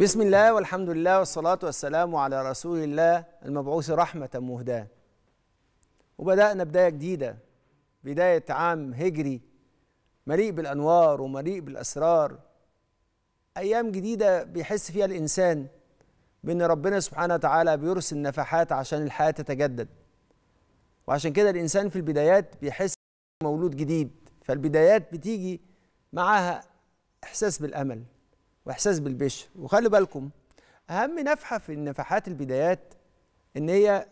بسم الله والحمد لله والصلاة والسلام على رسول الله المبعوث رحمة مهداة وبدأنا بداية جديدة بداية عام هجري مليء بالأنوار ومليء بالأسرار أيام جديدة بيحس فيها الإنسان بأن ربنا سبحانه وتعالى بيرسل نفحات عشان الحياة تتجدد وعشان كده الإنسان في البدايات بيحس مولود جديد فالبدايات بتيجي معاها إحساس بالأمل واحساس بالبشر وخلوا بالكم اهم نفحه في النفحات البدايات ان هي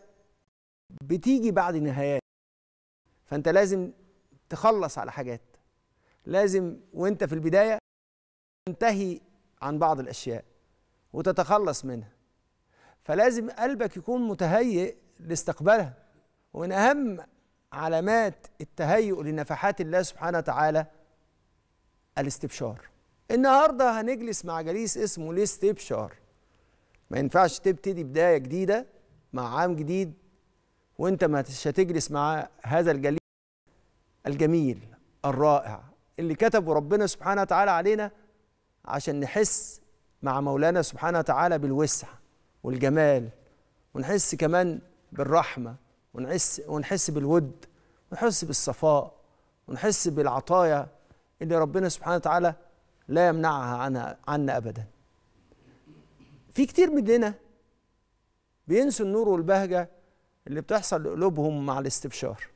بتيجي بعد نهايات فانت لازم تخلص على حاجات لازم وانت في البدايه تنتهي عن بعض الاشياء وتتخلص منها فلازم قلبك يكون متهيئ لاستقبالها ومن اهم علامات التهيؤ لنفحات الله سبحانه وتعالى الاستبشار النهارده هنجلس مع جليس اسمه الاستبشار ما ينفعش تبتدي بدايه جديده مع عام جديد وانت ما هتجلس مع هذا الجليس الجميل الرائع اللي كتبه ربنا سبحانه وتعالى علينا عشان نحس مع مولانا سبحانه وتعالى بالوسع والجمال ونحس كمان بالرحمه ونحس ونحس بالود ونحس بالصفاء ونحس بالعطايا اللي ربنا سبحانه وتعالى لا يمنعها عنها عنا ابدا في كتير مننا بينسوا النور والبهجه اللي بتحصل لقلوبهم مع الاستبشار